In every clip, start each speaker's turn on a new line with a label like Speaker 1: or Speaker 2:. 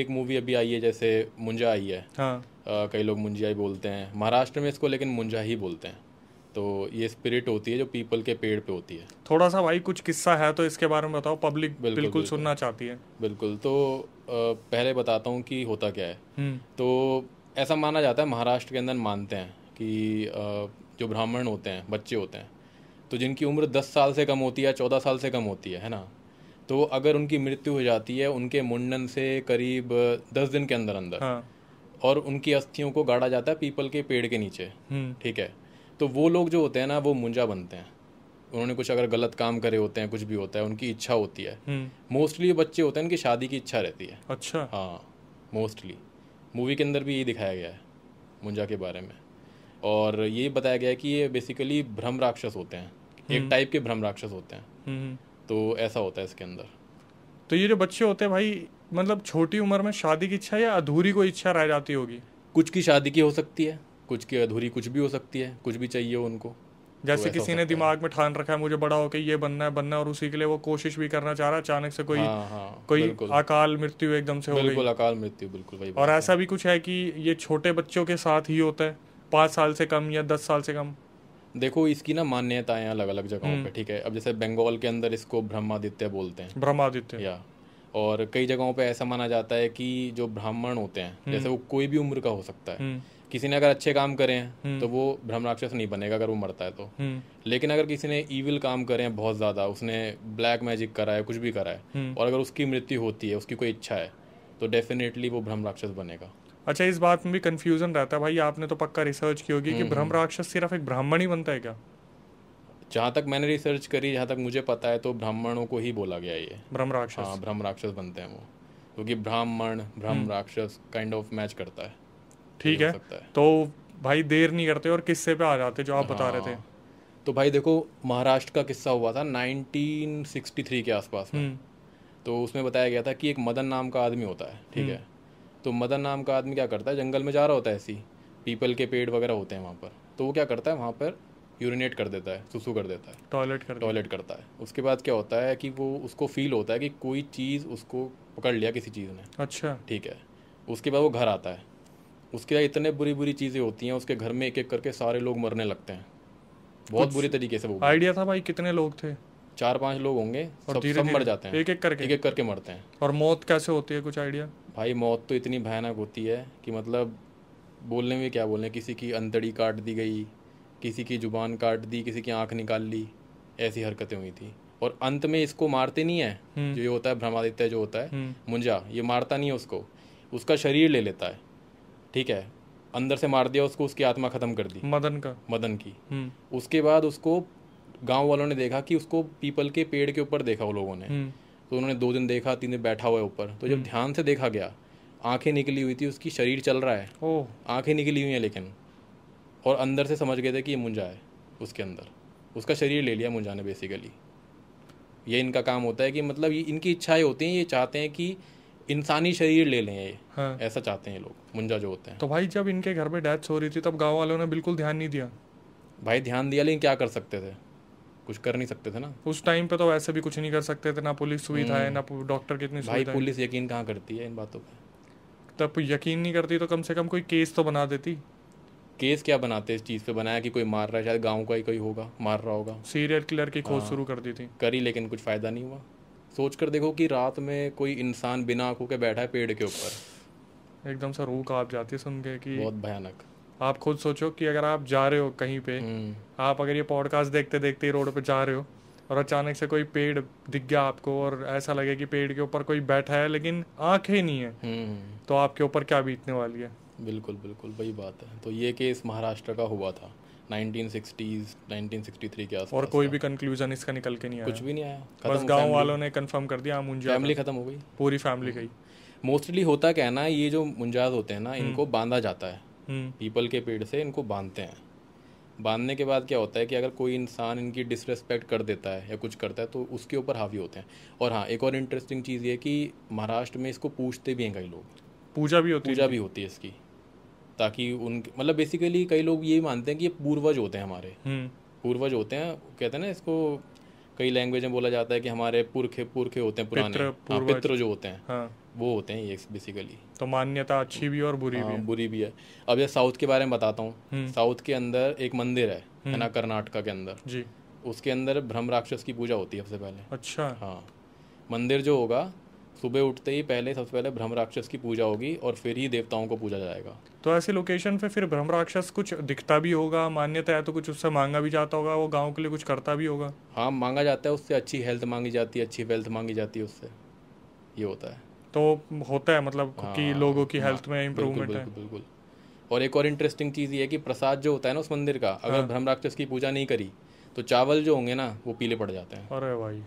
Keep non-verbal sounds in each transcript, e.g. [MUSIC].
Speaker 1: एक मूवी अभी आई है जैसे मुंजा आई है हाँ आ, कई लोग मुंजिया ही बोलते हैं महाराष्ट्र में इसको लेकिन मुंजा ही बोलते हैं तो ये स्पिरिट होती है जो पीपल के पेड़ पे होती है
Speaker 2: थोड़ा सा भाई कुछ किस्सा है तो इसके बारे में बताओ पब्लिक
Speaker 1: बिल्कुल, बिल्कुल, सुनना चाहती है बिल्कुल तो आ, पहले बताता हूँ कि होता क्या है हम्म। तो ऐसा माना जाता है महाराष्ट्र के अंदर मानते हैं कि जो ब्राह्मण होते हैं बच्चे होते हैं तो जिनकी उम्र दस साल से कम होती है चौदह साल से कम होती है है ना तो अगर उनकी मृत्यु हो जाती है उनके मुंडन से करीब दस दिन के अंदर अंदर हाँ। और उनकी अस्थियों को गाड़ा जाता है पीपल के पेड़ के नीचे हम्म। ठीक है तो वो लोग जो होते हैं ना वो मुंजा बनते हैं उन्होंने कुछ अगर गलत काम करे होते हैं कुछ भी होता है उनकी इच्छा होती है हम्म। मोस्टली बच्चे होते हैं उनकी शादी की इच्छा रहती है अच्छा हाँ मोस्टली मूवी के अंदर भी यही दिखाया गया है मुंजा के बारे में और ये बताया गया है कि ये बेसिकली भ्रम राक्षस होते हैं एक टाइप हम्म। के भ्रम राक्षस होते
Speaker 2: हैं तो ऐसा होता है इसके अंदर तो ये जो बच्चे होते हैं भाई मतलब छोटी उम्र में शादी की इच्छा या अधूरी कोई इच्छा रह जाती होगी कुछ की शादी की हो सकती है कुछ की अधूरी कुछ भी हो सकती है कुछ भी चाहिए उनको तो जैसे तो किसी ने दिमाग में ठान रखा है मुझे बड़ा होकर ये बनना है बनना है और उसी के लिए वो कोशिश भी करना चाह रहा है अचानक से कोई हाँ, हाँ, कोई अकाल मृत्यु एकदम से हो गई बिल्कुल अकाल मृत्यु बिल्कुल भाई और ऐसा भी कुछ है कि ये छोटे बच्चों के साथ ही होता है पाँच साल से कम या दस साल से कम देखो इसकी ना मान्यताएं अलग अलग जगहों हम्म। पे ठीक है अब जैसे बंगाल
Speaker 1: के अंदर इसको ब्रह्मादित्य बोलते हैं ब्रह्मादित्य या और कई जगहों पे ऐसा माना जाता है कि जो ब्राह्मण होते हैं हम्म। जैसे वो कोई भी उम्र का हो सकता है हम्म। किसी ने अगर अच्छे काम करे हैं तो वो भ्रम राक्षस नहीं बनेगा अगर वो मरता है तो लेकिन अगर किसी ने ईविल काम करे हैं बहुत ज्यादा उसने ब्लैक मैजिक करा है कुछ भी करा है और अगर उसकी मृत्यु होती है उसकी कोई इच्छा है तो डेफिनेटली वो भ्रम राक्षस बनेगा
Speaker 2: अच्छा इस बात में भी कंफ्यूजन रहता है भाई आपने तो पक्का रिसर्च की होगी कि हम्म, ब्रह्म हम्म। राक्षस सिर्फ एक ब्राह्मण ही बनता है क्या
Speaker 1: जहाँ तक मैंने रिसर्च करी जहाँ तक मुझे पता है तो ब्राह्मणों को ही बोला गया ये ब्रह्म राक्षस हाँ ब्रह्म राक्षस बनते हैं वो क्योंकि तो ब्राह्मण ब्रह्म हम्म। राक्षस काइंड ऑफ मैच करता है
Speaker 2: ठीक है, तो भाई देर नहीं करते
Speaker 1: और किस्से पे आ जाते जो आप बता रहे थे हाँ। तो भाई देखो महाराष्ट्र का किस्सा हुआ था 1963 के आसपास में तो उसमें बताया गया था कि एक मदन नाम का आदमी होता है ठीक है तो मदन नाम का आदमी क्या करता है जंगल में जा रहा होता है ऐसी पीपल के पेड़ वगैरह होते हैं वहाँ पर तो वो क्या करता है वहाँ पर यूरिनेट कर देता है सुसु कर देता है टॉयलेट कर टॉयलेट करता है उसके बाद क्या होता है कि वो उसको फील होता है कि कोई चीज़ उसको पकड़ लिया किसी चीज़ ने अच्छा ठीक है उसके बाद वो घर आता है उसके बाद इतने बुरी बुरी चीज़ें होती हैं उसके घर में एक एक करके सारे लोग मरने लगते हैं बहुत बुरी तरीके से वो
Speaker 2: आइडिया था भाई कितने लोग थे
Speaker 1: चार पाँच लोग होंगे और सब, सब मर जाते हैं एक एक करके एक एक करके मरते हैं
Speaker 2: और मौत कैसे होती है कुछ आइडिया
Speaker 1: भाई मौत तो इतनी भयानक होती है कि मतलब बोलने में क्या बोलने किसी की अंतड़ी काट दी गई किसी की ज़ुबान काट दी किसी की आंख निकाल ली ऐसी हरकतें हुई थी और अंत में इसको मारते नहीं है हम्म। जो ये होता है भ्रमादित्य जो होता है हम्म। मुंजा ये मारता नहीं है उसको उसका शरीर ले लेता है ठीक है अंदर से मार दिया उसको उसकी आत्मा ख़त्म कर दी मदन का मदन की हम्म। उसके बाद उसको गांव वालों ने देखा कि उसको पीपल के पेड़ के ऊपर देखा वो लोगों ने तो उन्होंने दो दिन देखा तीन दिन बैठा हुआ है ऊपर तो जब हम्म। ध्यान से देखा गया आंखें निकली हुई थी उसकी शरीर चल रहा है आंखें निकली हुई हैं लेकिन और अंदर से समझ गए थे कि ये मुंजा है उसके अंदर उसका शरीर ले लिया मुंजा ने बेसिकली ये इनका काम होता है कि मतलब ये इनकी इच्छाएं होती हैं ये चाहते हैं कि इंसानी शरीर ले लें ये हाँ। ऐसा चाहते हैं लोग मुंजा जो होते हैं
Speaker 2: तो भाई जब इनके घर में डेथ हो रही थी तब गाँव वालों ने बिल्कुल ध्यान नहीं दिया
Speaker 1: भाई ध्यान दिया लेकिन क्या कर सकते थे कुछ कर नहीं सकते थे ना
Speaker 2: उस टाइम पे तो वैसे भी कुछ नहीं कर सकते थे ना पुलिस सुविधा है हम्म। ना डॉक्टर कितनी भाई पुलिस यकीन कहाँ करती है इन बातों पर तब यकीन नहीं करती तो कम से कम कोई केस तो बना देती केस क्या बनाते इस चीज़ पे बनाया कि कोई मार रहा है शायद गांव का ही कोई होगा मार रहा होगा सीरियल किलर की खोज हाँ। शुरू कर दी थी करी
Speaker 1: लेकिन कुछ फ़ायदा नहीं हुआ सोच कर देखो कि रात में कोई इंसान बिना आंखों के बैठा है पेड़ के
Speaker 2: ऊपर एकदम सा रूह काँप जाती है सुन के कि बहुत भयानक आप खुद सोचो कि अगर आप जा रहे हो कहीं पे हम्म। आप अगर ये पॉडकास्ट देखते देखते रोड पे जा रहे हो और अचानक से कोई पेड़ दिख गया आपको और ऐसा लगे कि पेड़ के ऊपर कोई बैठा है लेकिन ही नहीं है हम्म। तो आपके ऊपर क्या बीतने वाली है
Speaker 1: बिल्कुल बिल्कुल वही बात है तो ये केस महाराष्ट्र का हुआ था 1960s 1963 के आसपास और कोई भी
Speaker 2: कंक्लूजन इसका निकल के नहीं आया कुछ भी नहीं आया बस गांव वालों ने कंफर्म कर दिया फैमिली खत्म हो गई
Speaker 1: पूरी फैमिली गई मोस्टली हम्म। होता क्या है ना ये जो मुंजाज होते हैं ना इनको बांधा जाता है हम्म। पीपल के पेड़ से इनको बांधते हैं बांधने के बाद क्या होता है कि अगर कोई इंसान इनकी डिसरेस्पेक्ट कर देता है या कुछ करता है तो उसके ऊपर हावी होते हैं और हाँ एक और इंटरेस्टिंग चीज़ ये कि महाराष्ट्र में इसको पूछते भी हैं कई लोग पूजा भी होती पूजा भी होती है इसकी ताकि उन मतलब बेसिकली कई लोग ये मानते हैं कि ये पूर्वज होते हैं हमारे हम्म। पूर्वज होते हैं कहते हैं ना इसको कई लैंग्वेज में बोला जाता है कि हमारे पुरखे पुरखे होते हैं पुराने पित्र, हाँ, आ, पित्र जो होते हैं हाँ। वो होते हैं ये बेसिकली
Speaker 2: तो मान्यता अच्छी भी और
Speaker 1: बुरी आ, भी हाँ, है। बुरी भी है अब ये साउथ के बारे में बताता हूँ हम्म। साउथ के अंदर एक मंदिर है है हम्म। ना कर्नाटका के अंदर जी उसके अंदर ब्रह्म राक्षस की पूजा होती है सबसे पहले अच्छा हाँ मंदिर जो होगा सुबह उठते ही पहले सबसे पहले भ्रम राक्षस की पूजा होगी और फिर ही देवताओं को पूजा जाएगा
Speaker 2: तो ऐसे लोकेशन पे फिर भ्रम राक्षस कुछ दिखता भी होगा मान्यता है तो कुछ उससे मांगा भी जाता होगा वो गाँव के लिए कुछ करता भी होगा हाँ मांगा जाता है उससे अच्छी हेल्थ मांगी जाती है अच्छी वेल्थ मांगी जाती है उससे ये होता है तो होता है मतलब हाँ, कि लोगों की हेल्थ हाँ, में इम्प्रूवमेंट है
Speaker 1: बिल्कुल और एक और इंटरेस्टिंग चीज़ ये है कि प्रसाद जो होता है ना उस मंदिर का अगर भ्रम हाँ। राक्षस की पूजा नहीं करी तो चावल जो होंगे ना वो पीले पड़ जाते
Speaker 2: हैं अरे भाई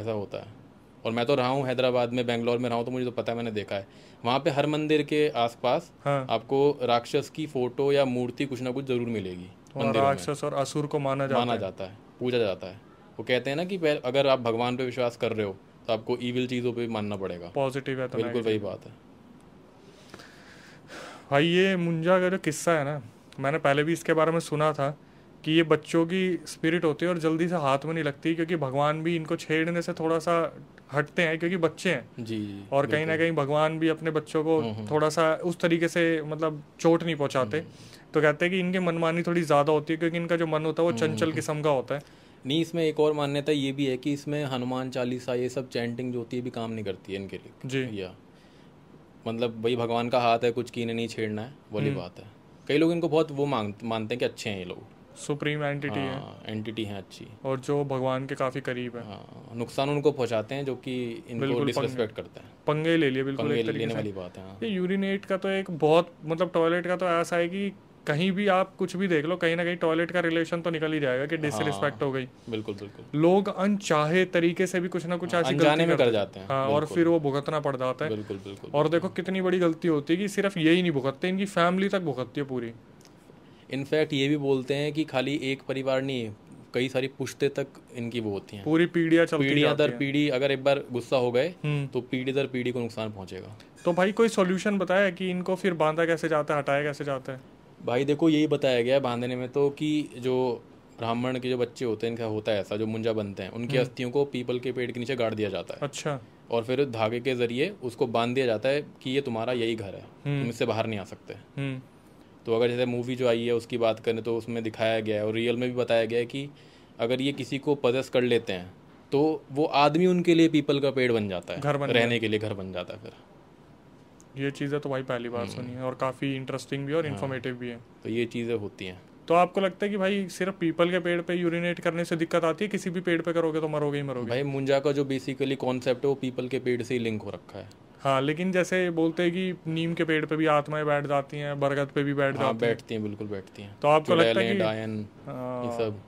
Speaker 1: ऐसा होता है और मैं तो रहा हूँ हैदराबाद में बेंगलोर में रहा हूँ तो मुझे तो पता है मैंने देखा है वहाँ पे हर मंदिर के आसपास हाँ। आपको राक्षस की फोटो या मूर्ति कुछ ना कुछ जरूर मिलेगी राक्षस
Speaker 2: और असुर को माना जाता माना है। जाता है
Speaker 1: पूजा जाता है वो कहते हैं ना कि अगर आप भगवान पे विश्वास कर रहे हो तो आपको ईविल चीज़ों पर मानना पड़ेगा पॉजिटिव है तो बिल्कुल वही बात है
Speaker 2: भाई ये मुंजा का जो किस्सा है ना मैंने पहले भी इसके बारे में सुना था कि ये बच्चों की स्पिरिट होती है और जल्दी से हाथ में नहीं लगती क्योंकि भगवान भी इनको छेड़ने से थोड़ा सा हटते हैं क्योंकि बच्चे हैं
Speaker 1: जी और कहीं ना कहीं
Speaker 2: भगवान भी अपने बच्चों को हम्म, हम्म। थोड़ा सा उस तरीके से मतलब चोट नहीं पहुंचाते हम्म, तो कहते हैं कि इनके मनमानी थोड़ी ज़्यादा होती है क्योंकि इनका जो मन होता है वो चंचल किस्म का होता है नहीं इसमें एक और मान्यता ये भी है
Speaker 1: कि इसमें हनुमान चालीसा ये सब चैंटिंग जो होती है भी काम नहीं करती है इनके लिए जी या मतलब भाई भगवान का हाथ है कुछ कीने नहीं छेड़ना है वाली बात है कई लोग इनको बहुत वो मांग मानते हैं कि अच्छे हैं ये लोग
Speaker 2: सुप्रीम एंटिटी हाँ,
Speaker 1: है एंटिटी है अच्छी
Speaker 2: और जो भगवान के काफी करीब है हाँ, नुकसान उनको
Speaker 1: पहुंचाते हैं जो कि इनको डिसरेस्पेक्ट करता है
Speaker 2: पंगे ले लिए बिल्कुल एक लेने वाली बात है हाँ। ये यूरिनेट का तो एक बहुत मतलब टॉयलेट का तो ऐसा है कि कहीं भी आप कुछ भी देख लो कहीं ना कहीं टॉयलेट का रिलेशन तो निकल ही जाएगा कि डिसरिस्पेक्ट हाँ, हो गई बिल्कुल बिल्कुल लोग अनचाहे तरीके से भी कुछ ना कुछ ऐसी गलती में कर जाते हैं हाँ, और फिर वो भुगतना पड़ जाता है बिल्कुल बिल्कुल और देखो कितनी बड़ी गलती होती है कि सिर्फ यही नहीं भुगतते इनकी फैमिली तक भुगतती है पूरी इनफैक्ट
Speaker 1: ये भी बोलते हैं कि खाली एक परिवार नहीं कई सारी पुश्ते तक इनकी वो होती हैं पूरी पीढ़ियाँ चलती पीढ़ियाँ दर पीढ़ी अगर एक बार गुस्सा हो गए हम्म। तो पीढ़ी दर पीढ़ी को नुकसान पहुंचेगा
Speaker 2: तो भाई कोई सॉल्यूशन बताया कि इनको फिर बांधा कैसे जाता है हटाया कैसे जाता है
Speaker 1: भाई देखो यही बताया गया है बांधने में तो कि जो ब्राह्मण के जो बच्चे होते हैं इनका होता है ऐसा जो मुंजा बनते हैं उनकी हम्म। अस्थियों को पीपल के पेड़ के नीचे गाड़ दिया जाता है अच्छा और फिर धागे के जरिए उसको बांध दिया जाता है कि ये तुम्हारा यही घर है हम्म। तुम इससे बाहर नहीं आ सकते तो अगर जैसे मूवी जो आई है उसकी बात करें तो उसमें दिखाया गया है और रियल में भी बताया गया है कि अगर ये किसी को पजेस कर लेते हैं तो वो आदमी उनके लिए पीपल का पेड़ बन जाता है घर बन रहने के लिए घर बन जाता है फिर
Speaker 2: ये चीज़ें तो भाई पहली बार हम्म। सुनी है और काफ़ी इंटरेस्टिंग भी और इन्फॉर्मेटिव हाँ। भी है तो ये चीज़ें होती हैं तो आपको लगता है कि भाई सिर्फ पीपल के पेड़ पे यूरिनेट करने से दिक्कत आती है किसी भी पेड़ पे करोगे तो मरोगे ही मरोगे भाई मुंजा का जो बेसिकली कॉन्सेप्ट है वो पीपल के पेड़ से ही लिंक हो रखा है हाँ लेकिन जैसे बोलते हैं कि नीम के पेड़ पे भी आत्माएं बैठ जाती हैं बरगद पे भी बैठ जाती हाँ, जाती बैठती हैं बिल्कुल
Speaker 1: बैठती हैं तो आपको लगता है कि डायन
Speaker 2: ये हाँ। सब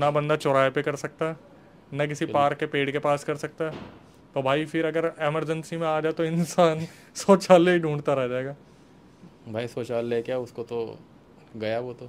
Speaker 2: ना बंदा चौराहे पे कर सकता ना किसी पार्क के पेड़ के पास कर सकता तो भाई फिर अगर एमरजेंसी में आ जाए तो इंसान [LAUGHS] शौचालय ढूंढता रह जाएगा
Speaker 1: भाई शौचालय क्या उसको तो गया वो तो